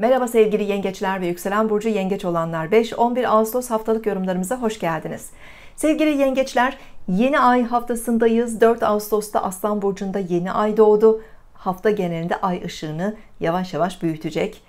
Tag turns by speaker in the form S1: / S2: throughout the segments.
S1: Merhaba sevgili yengeçler ve yükselen burcu yengeç olanlar 5-11 Ağustos haftalık yorumlarımıza hoş geldiniz. Sevgili yengeçler yeni ay haftasındayız 4 Ağustos'ta Aslan Burcu'nda yeni ay doğdu. Hafta genelinde ay ışığını yavaş yavaş büyütecek.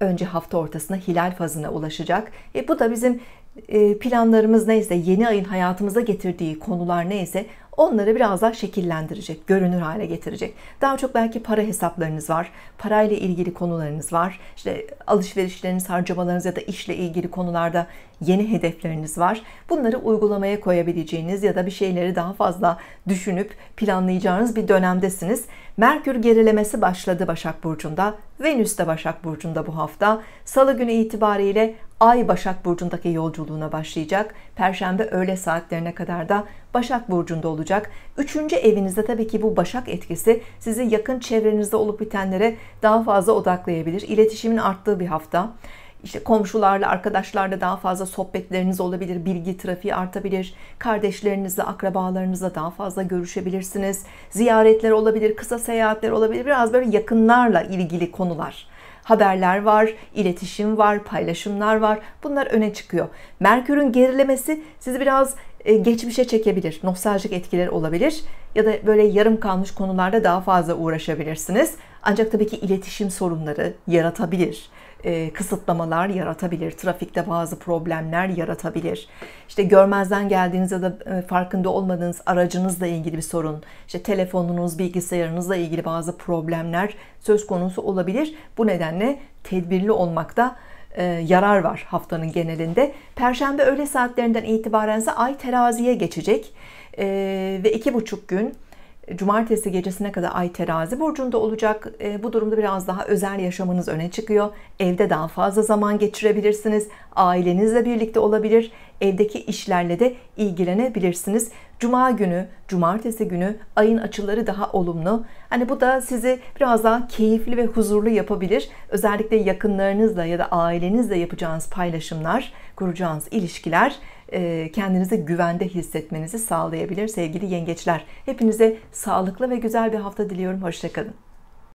S1: Önce hafta ortasına hilal fazına ulaşacak. E bu da bizim e, planlarımız neyse yeni ayın hayatımıza getirdiği konular neyse onları biraz daha şekillendirecek, görünür hale getirecek. Daha çok belki para hesaplarınız var, parayla ilgili konularınız var, işte alışverişleriniz, harcamalarınız ya da işle ilgili konularda yeni hedefleriniz var. Bunları uygulamaya koyabileceğiniz ya da bir şeyleri daha fazla düşünüp planlayacağınız bir dönemdesiniz. Merkür gerilemesi başladı Başak Burcu'nda. Venüs de Başak Burcu'nda bu hafta. Salı günü itibariyle Ay Başak Burcu'ndaki yolculuğuna başlayacak. Perşembe öğle saatlerine kadar da Başak Burcu'nda olacak. Üçüncü evinizde tabii ki bu Başak etkisi sizi yakın çevrenizde olup bitenlere daha fazla odaklayabilir. İletişimin arttığı bir hafta İşte komşularla, arkadaşlarla daha fazla sohbetleriniz olabilir, bilgi trafiği artabilir, kardeşlerinizle, akrabalarınızla daha fazla görüşebilirsiniz, ziyaretler olabilir, kısa seyahatler olabilir, biraz böyle yakınlarla ilgili konular haberler var, iletişim var, paylaşımlar var. Bunlar öne çıkıyor. Merkür'ün gerilemesi sizi biraz e, geçmişe çekebilir. Nostaljik etkileri olabilir ya da böyle yarım kalmış konularda daha fazla uğraşabilirsiniz. Ancak tabii ki iletişim sorunları yaratabilir. E, kısıtlamalar yaratabilir. Trafikte bazı problemler yaratabilir. İşte görmezden geldiğiniz ya da e, farkında olmadığınız aracınızla ilgili bir sorun, işte telefonunuz, bilgisayarınızla ilgili bazı problemler söz konusu olabilir. Bu nedenle tedbirli olmakta e, yarar var haftanın genelinde. Perşembe öğle saatlerinden itibaren ise ay teraziye geçecek. E, ve iki buçuk gün Cumartesi gecesine kadar Ay terazi burcunda olacak. E, bu durumda biraz daha özel yaşamınız öne çıkıyor. Evde daha fazla zaman geçirebilirsiniz. Ailenizle birlikte olabilir. Evdeki işlerle de ilgilenebilirsiniz. Cuma günü, cumartesi günü ayın açıları daha olumlu. Hani bu da sizi biraz daha keyifli ve huzurlu yapabilir. Özellikle yakınlarınızla ya da ailenizle yapacağınız paylaşımlar, kuracağınız ilişkiler e, kendinizi güvende hissetmenizi sağlayabilir sevgili yengeçler. Hepinize sağlıklı ve güzel bir hafta diliyorum. Hoşçakalın.